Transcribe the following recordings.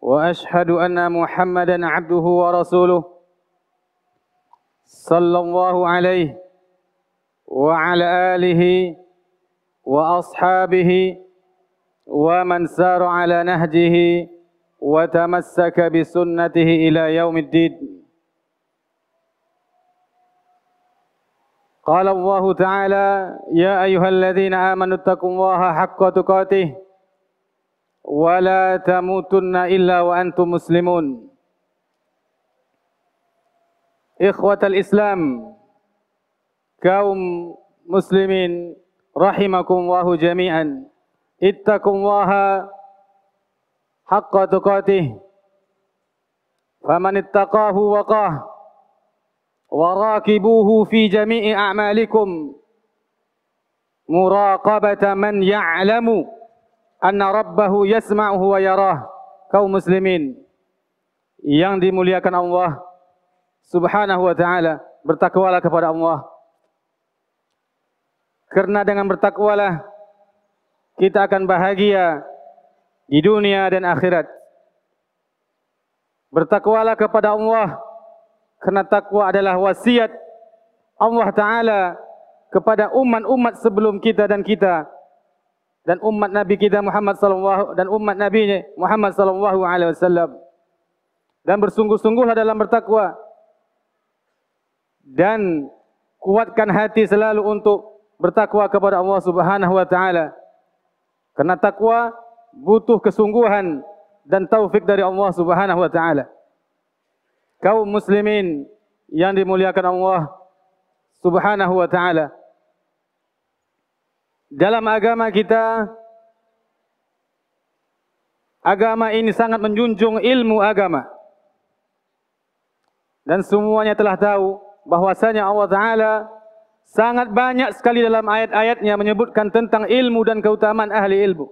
واشهد ان محمدا عبده ورسوله صلى الله عليه وعلى اله واصحابه ومن سار على نهجه وتمسك بسنته الى يوم الدين قال الله تعالى يا ايها الذين امنوا اتقوا الله حق تقاته ولا تموتن إلا وأنتم مسلمون إخوة الإسلام كوم مسلمين رحمكم الله جميعا اتقوا الله حق تقاته فمن اتقاه وقاه وراكبوه في جميع أعمالكم مراقبة من يعلم anna rabbahu yasma'uhu wa yarah kaum muslimin yang dimuliakan Allah subhanahu wa ta'ala bertakwalah kepada Allah karena dengan bertakwalah kita akan bahagia di dunia dan akhirat bertakwalah kepada Allah karena takwa adalah wasiat Allah taala kepada umat-umat sebelum kita dan kita dan umat Nabi kita Muhammad sallallahu dan umat Nabi Muhammad sallallahu alaihi wasallam dan bersungguh-sungguhlah dalam bertakwa dan kuatkan hati selalu untuk bertakwa kepada Allah Subhanahu wa taala. Karena takwa butuh kesungguhan dan taufik dari Allah Subhanahu wa taala. Kaum muslimin yang dimuliakan Allah Subhanahu wa taala, dalam agama kita agama ini sangat menjunjung ilmu agama dan semuanya telah tahu bahwasanya Allah taala sangat banyak sekali dalam ayat-ayatnya menyebutkan tentang ilmu dan keutamaan ahli ilmu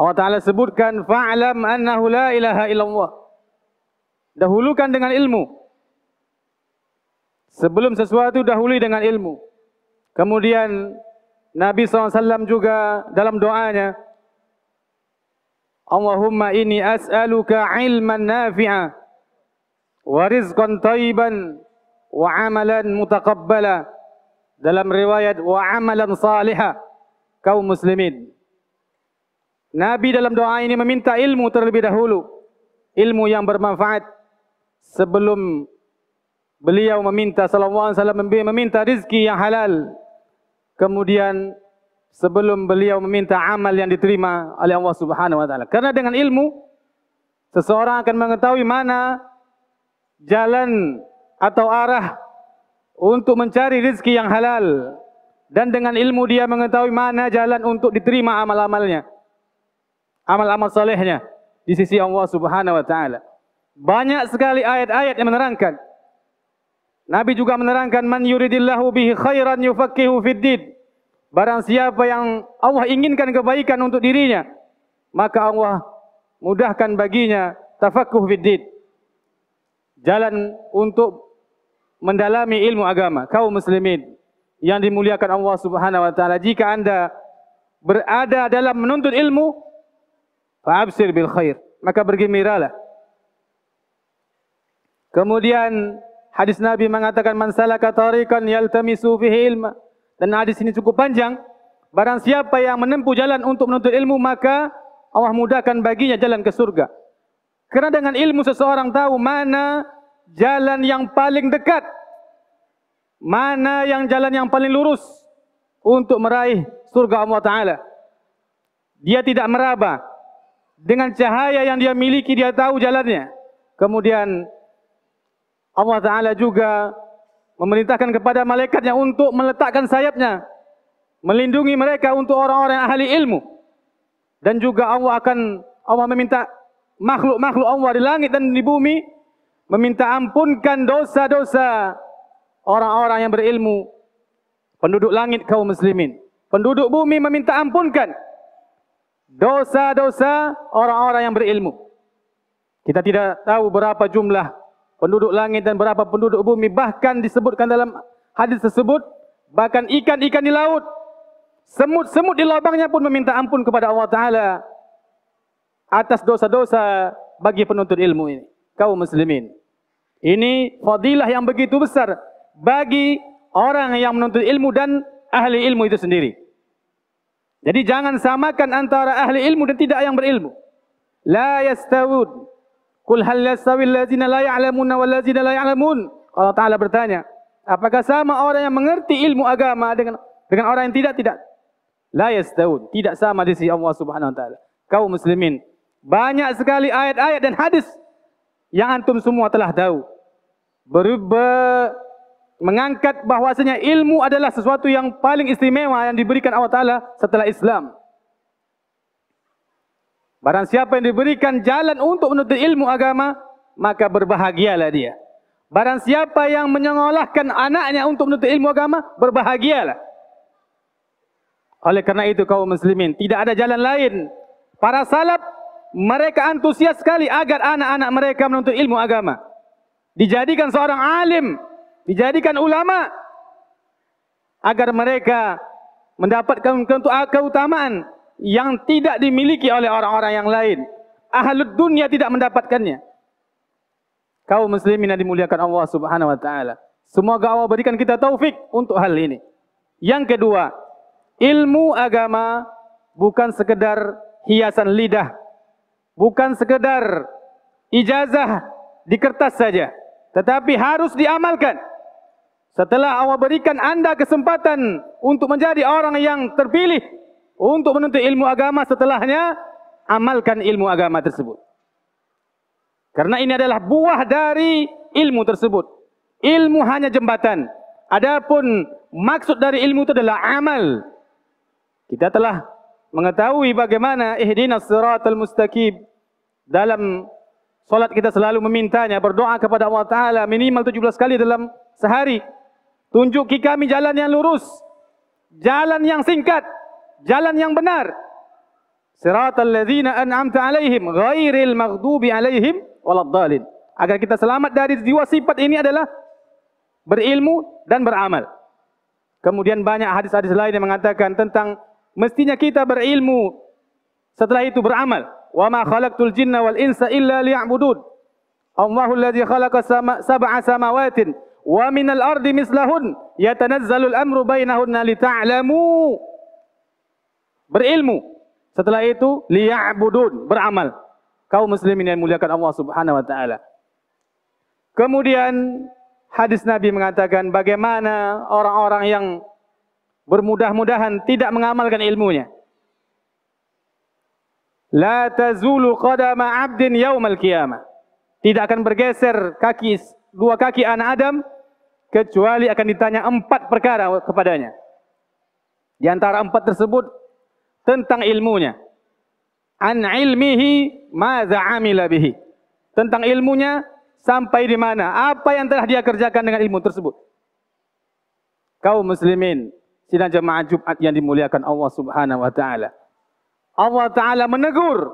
Allah taala sebutkan fa'lam annahu la ilaha illallah dahulukan dengan ilmu Sebelum sesuatu dahului dengan ilmu. Kemudian Nabi SAW juga dalam doanya. Allahumma ini as'aluka ilman nafi'a. Wa rizqan tayiban. Wa amalan mutakabbala. Dalam riwayat wa amalan saliha. Kau muslimin. Nabi dalam doa ini meminta ilmu terlebih dahulu. Ilmu yang bermanfaat. Sebelum beliau meminta sallallahu alaihi wasallam meminta rezeki yang halal kemudian sebelum beliau meminta amal yang diterima oleh Allah Subhanahu wa taala karena dengan ilmu seseorang akan mengetahui mana jalan atau arah untuk mencari rezeki yang halal dan dengan ilmu dia mengetahui mana jalan untuk diterima amal-amalnya amal-amal salehnya di sisi Allah Subhanahu wa taala banyak sekali ayat-ayat yang menerangkan Nabi juga menerangkan man yuridillahu bihi khairan yufaqihu fid din. Barang siapa yang Allah inginkan kebaikan untuk dirinya, maka Allah mudahkan baginya tafaqquh fid din. Jalan untuk mendalami ilmu agama kaum muslimin yang dimuliakan Allah Subhanahu wa taala. Jika Anda berada dalam menuntut ilmu, fa'absir bil khair. Maka bergembiralah. Kemudian Hadis Nabi mengatakan man salaka tariqan yaltamisu fihi ilma. Dan hadis ini cukup panjang. Barang siapa yang menempuh jalan untuk menuntut ilmu maka Allah mudahkan baginya jalan ke surga. kerana dengan ilmu seseorang tahu mana jalan yang paling dekat. Mana yang jalan yang paling lurus untuk meraih surga Allah taala. Dia tidak meraba. Dengan cahaya yang dia miliki dia tahu jalannya. Kemudian Allah Ta'ala juga memerintahkan kepada malaikatnya untuk meletakkan sayapnya. Melindungi mereka untuk orang-orang ahli ilmu. Dan juga Allah akan Allah meminta makhluk-makhluk Allah di langit dan di bumi meminta ampunkan dosa-dosa orang-orang yang berilmu. Penduduk langit kaum muslimin. Penduduk bumi meminta ampunkan dosa-dosa orang-orang yang berilmu. Kita tidak tahu berapa jumlah penduduk langit dan berapa penduduk bumi bahkan disebutkan dalam hadis tersebut bahkan ikan-ikan di laut semut-semut di lubangnya pun meminta ampun kepada Allah taala atas dosa-dosa bagi penuntut ilmu ini kau muslimin ini fadilah yang begitu besar bagi orang yang menuntut ilmu dan ahli ilmu itu sendiri jadi jangan samakan antara ahli ilmu dan tidak yang berilmu la yastawud Kul hal yastawil ladzina la ya'lamun wal ladzina la ya'lamun? Allah Taala bertanya, apakah sama orang yang mengerti ilmu agama dengan dengan orang yang tidak tidak? La yastawun, tidak sama di sisi Allah Subhanahu wa taala. Kau muslimin, banyak sekali ayat-ayat dan hadis yang antum semua telah tahu. Berubah mengangkat bahwasanya ilmu adalah sesuatu yang paling istimewa yang diberikan Allah Taala setelah Islam. Barang siapa yang diberikan jalan untuk menuntut ilmu agama, maka berbahagialah dia. Barang siapa yang menyengolahkan anaknya untuk menuntut ilmu agama, berbahagialah. Oleh karena itu kaum muslimin, tidak ada jalan lain. Para salaf mereka antusias sekali agar anak-anak mereka menuntut ilmu agama. Dijadikan seorang alim, dijadikan ulama agar mereka mendapatkan keutamaan yang tidak dimiliki oleh orang-orang yang lain. Ahlul dunia tidak mendapatkannya. Kau muslimin yang dimuliakan Allah subhanahu wa ta'ala. Semoga Allah berikan kita taufik untuk hal ini. Yang kedua, ilmu agama bukan sekedar hiasan lidah. Bukan sekedar ijazah di kertas saja. Tetapi harus diamalkan. Setelah Allah berikan anda kesempatan untuk menjadi orang yang terpilih untuk menuntut ilmu agama setelahnya amalkan ilmu agama tersebut. Karena ini adalah buah dari ilmu tersebut. Ilmu hanya jembatan. Adapun maksud dari ilmu itu adalah amal. Kita telah mengetahui bagaimana ihdinas siratal mustaqim dalam solat kita selalu memintanya berdoa kepada Allah taala minimal 17 kali dalam sehari. Tunjuki kami jalan yang lurus. Jalan yang singkat jalan yang benar. Siratal ladzina an'amta alaihim ghairil maghdubi alaihim waladdallin. Agar kita selamat dari dua sifat ini adalah berilmu dan beramal. Kemudian banyak hadis-hadis lain yang mengatakan tentang mestinya kita berilmu setelah itu beramal. Wa ma khalaqtul jinna wal insa illa liya'budun. Allahu alladhi khalaqa sab'a samawatin wa al ardi mislahun yatanazzalu al-amru bainahunna lita'lamu berilmu. Setelah itu liya'budun, beramal. Kaum muslimin yang muliakan Allah Subhanahu wa taala. Kemudian hadis Nabi mengatakan bagaimana orang-orang yang bermudah-mudahan tidak mengamalkan ilmunya. La tazulu qadama 'abdin yaumal qiyamah. Tidak akan bergeser kaki dua kaki anak Adam kecuali akan ditanya empat perkara kepadanya. Di antara empat tersebut tentang ilmunya. An ilmihi maza amila bihi. Tentang ilmunya sampai di mana? Apa yang telah dia kerjakan dengan ilmu tersebut? Kau muslimin, sidang jemaah Jumat yang dimuliakan Allah Subhanahu wa taala. Allah taala menegur.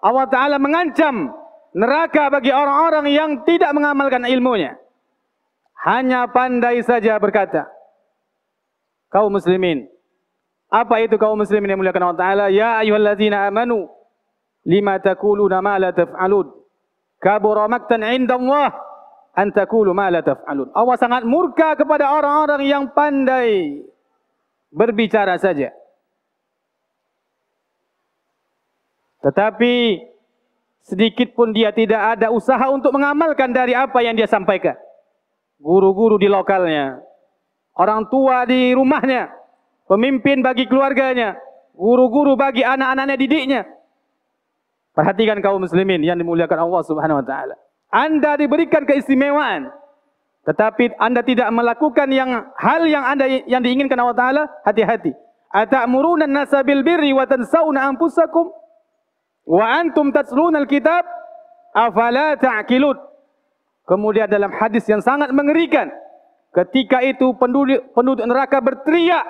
Allah taala mengancam neraka bagi orang-orang yang tidak mengamalkan ilmunya. Hanya pandai saja berkata. Kau muslimin, apa itu kaum muslimin yang muliakan Allah Ta'ala? Ya ayuhallazina amanu lima takulu ma la taf'alun. Kabura maktan inda Allah an takulu ma la taf'alun. Allah sangat murka kepada orang-orang yang pandai berbicara saja. Tetapi sedikit pun dia tidak ada usaha untuk mengamalkan dari apa yang dia sampaikan. Guru-guru di lokalnya, orang tua di rumahnya, pemimpin bagi keluarganya, guru-guru bagi anak-anaknya didiknya. Perhatikan kaum muslimin yang dimuliakan Allah Subhanahu wa taala. Anda diberikan keistimewaan tetapi anda tidak melakukan yang hal yang anda yang diinginkan Allah taala hati-hati. Atamurunan nasabil birri wa tansawna anfusakum wa antum tatsluna alkitab afala ta'qilun. Kemudian dalam hadis yang sangat mengerikan ketika itu penduduk, penduduk neraka berteriak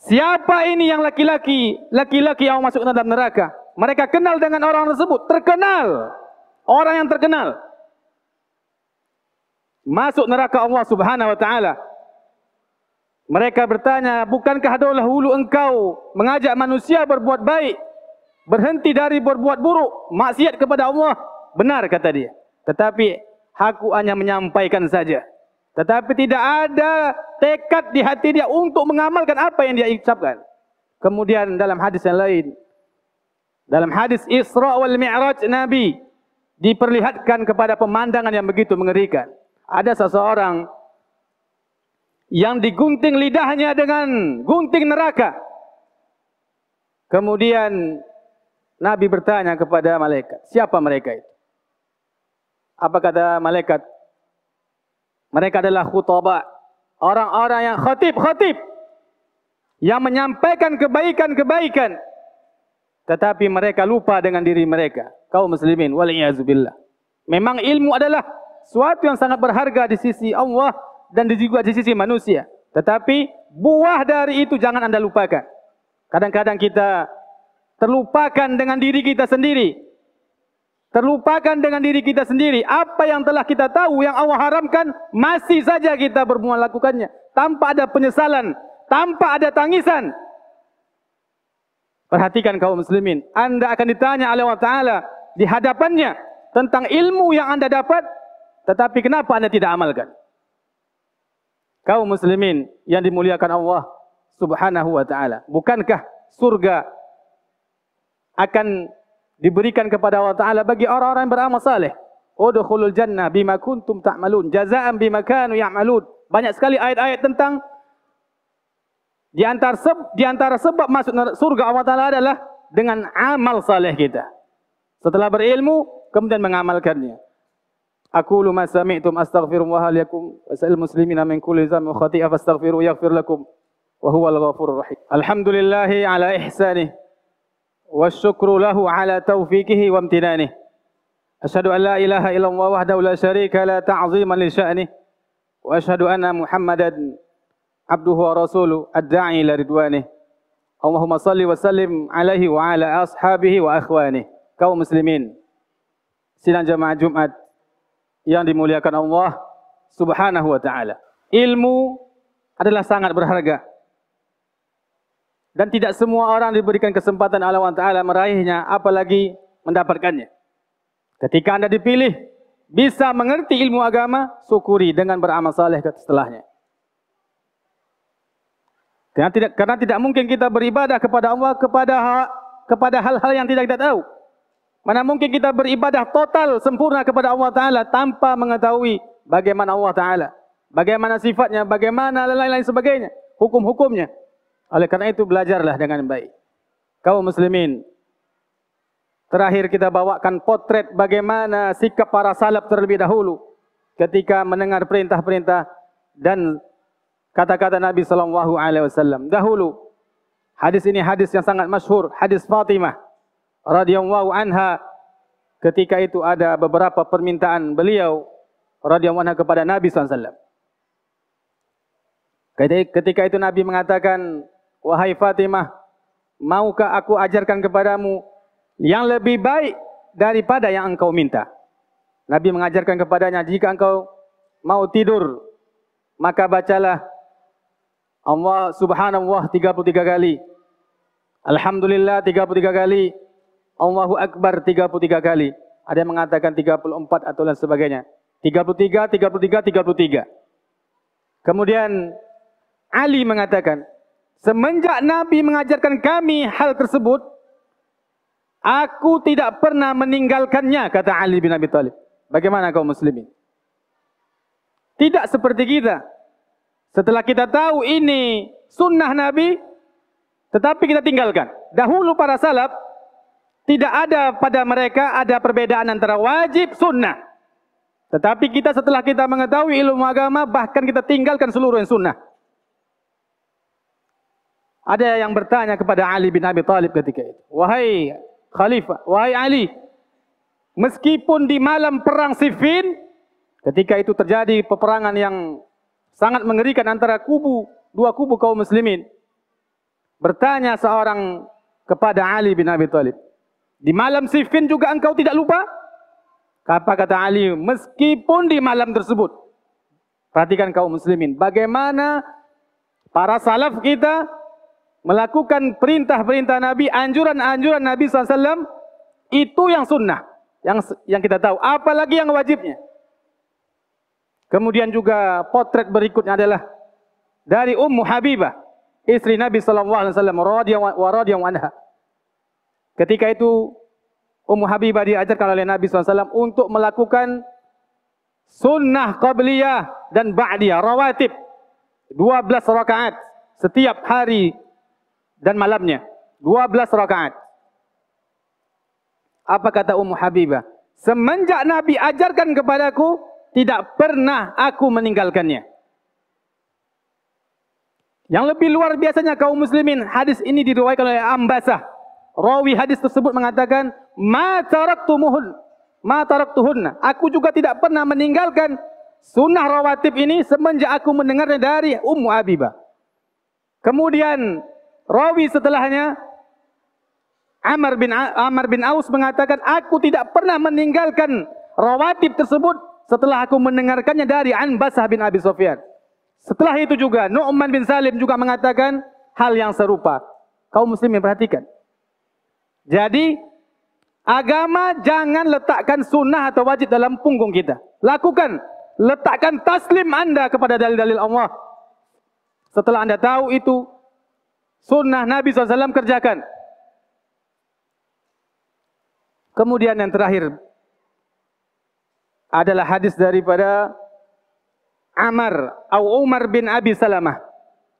Siapa ini yang laki-laki? Laki-laki yang masuk dalam neraka. Mereka kenal dengan orang tersebut. Terkenal. Orang yang terkenal. Masuk neraka Allah subhanahu wa ta'ala. Mereka bertanya, bukankah adalah hulu engkau mengajak manusia berbuat baik? Berhenti dari berbuat buruk? Maksiat kepada Allah? Benar kata dia. Tetapi aku hanya menyampaikan saja. Tetapi tidak ada tekad di hati dia untuk mengamalkan apa yang dia ucapkan. Kemudian dalam hadis yang lain. Dalam hadis Isra wal Mi'raj Nabi. Diperlihatkan kepada pemandangan yang begitu mengerikan. Ada seseorang yang digunting lidahnya dengan gunting neraka. Kemudian Nabi bertanya kepada malaikat, siapa mereka itu? Apa kata malaikat, mereka adalah khutabat. Orang-orang yang khatib-khatib. Yang menyampaikan kebaikan-kebaikan. Tetapi mereka lupa dengan diri mereka. Kau muslimin. Waliyahzubillah. Memang ilmu adalah suatu yang sangat berharga di sisi Allah dan juga di sisi manusia. Tetapi buah dari itu jangan anda lupakan. Kadang-kadang kita terlupakan dengan diri kita sendiri terlupakan dengan diri kita sendiri. Apa yang telah kita tahu yang Allah haramkan masih saja kita bermuah lakukannya tanpa ada penyesalan, tanpa ada tangisan. Perhatikan kaum muslimin, Anda akan ditanya oleh Allah Taala di hadapannya tentang ilmu yang Anda dapat tetapi kenapa Anda tidak amalkan? Kaum muslimin yang dimuliakan Allah Subhanahu wa taala, bukankah surga akan diberikan kepada Allah Taala bagi orang-orang yang beramal saleh. Udkhulul jannah bima kuntum ta'malun jazaan bima kanu ya'malun. Banyak sekali ayat-ayat tentang di antara di sebab masuk surga Allah Taala adalah dengan amal saleh kita. Setelah berilmu kemudian mengamalkannya. Aku lu masami itu mastaghfiru wa hal yakum wasal kulli zam wa khati'a yaghfir lakum wa huwal ghafurur rahim. Alhamdulillahi ala ihsanihi والشكر له على توفيقه وامتنانه أشهد أن لا إله إلا الله وحده لا شريك لا تعظيما لشأنه وأشهد أن محمدا عبده ورسوله الداعي إلى رضوانه اللهم صل وسلم عليه وعلى أصحابه وأخوانه kaum muslimin sidang jamaah Jumat yang dimuliakan Allah Subhanahu wa taala. Ilmu adalah sangat berharga. dan tidak semua orang diberikan kesempatan Allah Taala meraihnya apalagi mendapatkannya. Ketika anda dipilih bisa mengerti ilmu agama, syukuri dengan beramal saleh setelahnya. Karena tidak, karena tidak mungkin kita beribadah kepada Allah kepada ha, kepada hal-hal yang tidak kita tahu. Mana mungkin kita beribadah total sempurna kepada Allah Taala tanpa mengetahui bagaimana Allah Taala, bagaimana sifatnya, bagaimana lain-lain sebagainya, hukum-hukumnya. Oleh karena itu belajarlah dengan baik. Kau muslimin. Terakhir kita bawakan potret bagaimana sikap para salaf terlebih dahulu ketika mendengar perintah-perintah dan kata-kata Nabi sallallahu alaihi wasallam. Dahulu hadis ini hadis yang sangat masyhur, hadis Fatimah radhiyallahu anha ketika itu ada beberapa permintaan beliau radhiyallahu anha kepada Nabi sallallahu alaihi wasallam. Ketika itu Nabi mengatakan, Wahai Fatimah, maukah aku ajarkan kepadamu yang lebih baik daripada yang engkau minta? Nabi mengajarkan kepadanya, jika engkau mau tidur, maka bacalah Allah subhanallah 33 kali. Alhamdulillah 33 kali. Allahu Akbar 33 kali. Ada yang mengatakan 34 atau lain sebagainya. 33, 33, 33. Kemudian Ali mengatakan, Semenjak Nabi mengajarkan kami hal tersebut, aku tidak pernah meninggalkannya, kata Ali bin Abi Thalib. Bagaimana kau muslimin? Tidak seperti kita. Setelah kita tahu ini sunnah Nabi, tetapi kita tinggalkan. Dahulu para salaf, tidak ada pada mereka ada perbedaan antara wajib sunnah. Tetapi kita setelah kita mengetahui ilmu agama, bahkan kita tinggalkan seluruh yang sunnah. Ada yang bertanya kepada Ali bin Abi Talib ketika itu. Wahai Khalifah, wahai Ali. Meskipun di malam perang Siffin, ketika itu terjadi peperangan yang sangat mengerikan antara kubu, dua kubu kaum muslimin. Bertanya seorang kepada Ali bin Abi Talib. Di malam Siffin juga engkau tidak lupa? Apa kata Ali? Meskipun di malam tersebut. Perhatikan kaum muslimin. Bagaimana para salaf kita melakukan perintah-perintah Nabi, anjuran-anjuran Nabi Alaihi Wasallam, itu yang sunnah. Yang, yang kita tahu. Apalagi yang wajibnya. Kemudian juga potret berikutnya adalah dari Ummu Habibah, istri Nabi SAW, radiyahu wa radiyahu anha. Ketika itu, Ummu Habibah diajarkan oleh Nabi Alaihi Wasallam untuk melakukan sunnah qabliyah dan ba'diyah, rawatib. 12 rakaat setiap hari dan malamnya. 12 rakaat. Apa kata Ummu Habibah? Semenjak Nabi ajarkan kepadaku, tidak pernah aku meninggalkannya. Yang lebih luar biasanya kaum muslimin, hadis ini diriwayatkan oleh Ambasah. Rawi hadis tersebut mengatakan, "Ma taraktumuhun, ma taraktuhun." Aku juga tidak pernah meninggalkan sunnah rawatib ini semenjak aku mendengarnya dari Ummu Habibah. Kemudian Rawi setelahnya Amr bin Amr bin Aus mengatakan aku tidak pernah meninggalkan rawatib tersebut setelah aku mendengarkannya dari Anbasah bin Abi Sufyan. Setelah itu juga Nu'man bin Salim juga mengatakan hal yang serupa. Kaum muslimin perhatikan. Jadi agama jangan letakkan sunnah atau wajib dalam punggung kita. Lakukan, letakkan taslim Anda kepada dalil-dalil Allah. Setelah Anda tahu itu, sunnah Nabi SAW kerjakan. Kemudian yang terakhir adalah hadis daripada Amar atau Umar bin Abi Salamah.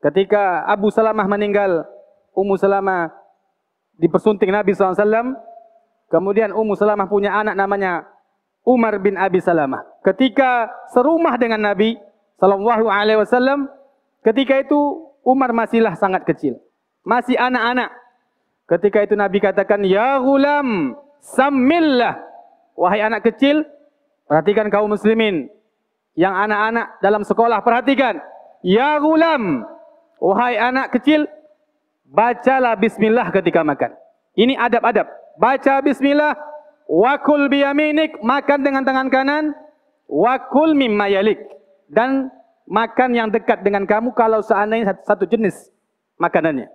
Ketika Abu Salamah meninggal, Ummu Salamah dipersunting Nabi SAW. Kemudian Ummu Salamah punya anak namanya Umar bin Abi Salamah. Ketika serumah dengan Nabi SAW, ketika itu Umar masihlah sangat kecil masih anak-anak. Ketika itu Nabi katakan, Ya gulam, sammillah. Wahai anak kecil, perhatikan kaum muslimin. Yang anak-anak dalam sekolah, perhatikan. Ya gulam, wahai anak kecil, bacalah bismillah ketika makan. Ini adab-adab. Baca bismillah, wakul biyaminik, makan dengan tangan kanan, wakul mimma yalik. Dan makan yang dekat dengan kamu kalau seandainya satu jenis makanannya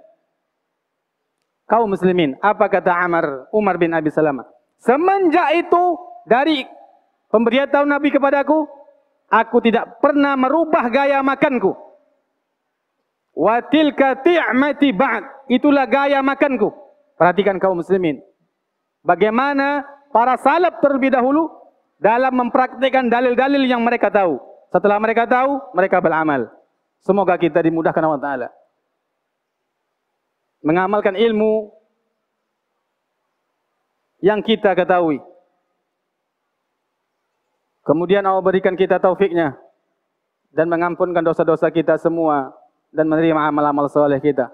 kaum muslimin. Apa kata Amar Umar bin Abi Salamah? Semenjak itu dari pemberian tahu Nabi kepadaku, aku tidak pernah merubah gaya makanku. Watil tilka ti'mati ba'd. Itulah gaya makanku. Perhatikan kaum muslimin. Bagaimana para salaf terlebih dahulu dalam mempraktikkan dalil-dalil yang mereka tahu. Setelah mereka tahu, mereka beramal. Semoga kita dimudahkan Allah Ta'ala mengamalkan ilmu yang kita ketahui. Kemudian Allah berikan kita taufiknya dan mengampunkan dosa-dosa kita semua dan menerima amal-amal soleh kita.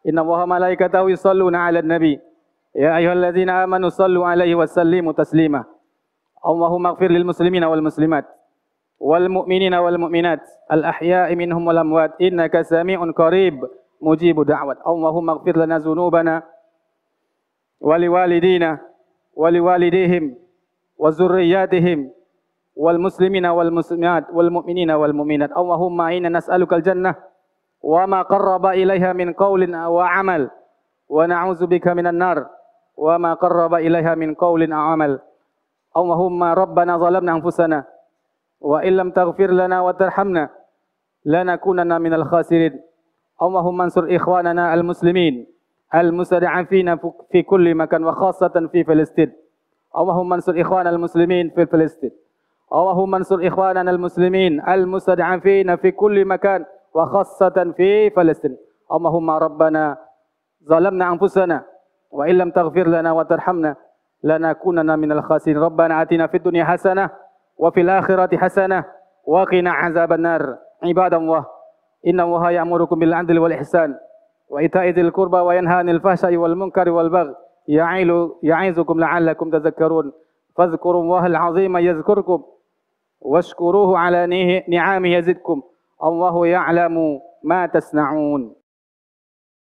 Inna wa malaikatahu yusalluna ala nabi. Ya ayuhalladzina amanu sallu alaihi wa sallimu taslima. Allahumma gfir lil muslimina wal muslimat. Wal mu'minina wal mu'minat. Al ahya'i minhum wal amwat. Innaka Innaka sami'un qarib. مجيب دعوة اللهم اغفر لنا ذنوبنا ولوالدينا ولوالديهم وذرياتهم والمسلمين والمسلمات والمؤمنين والمؤمنات اللهم إنا نسألك الجنة وما قرب إليها من قول وعمل ونعوذ بك من النار وما قرب إليها من قول أو عمل اللهم ربنا ظلمنا أنفسنا وإن لم تغفر لنا وترحمنا لنكونن من الخاسرين اللهم انصر إخواننا المسلمين المستضعفين في كل مكان وخاصة في فلسطين اللهم انصر اخواننا المسلمين في فلسطين اللهم انصر إخواننا المسلمين المستضعفين في كل مكان وخاصة في فلسطين اللهم ربنا ظلمنا أنفسنا وإن لم تغفر لنا وترحمنا لنكونن من الخاسرين ربنا آتنا في الدنيا حسنة وفي الآخرة حسنة وقنا عذاب النار عباد الله إن الله يأمركم بالعدل والإحسان وإيتاء ذي القربى وينهى عن الفحشاء والمنكر والبغي يعظكم لعلكم تذكرون فاذكروا الله العظيم يذكركم واشكروه على نعمه يزدكم الله يعلم ما تصنعون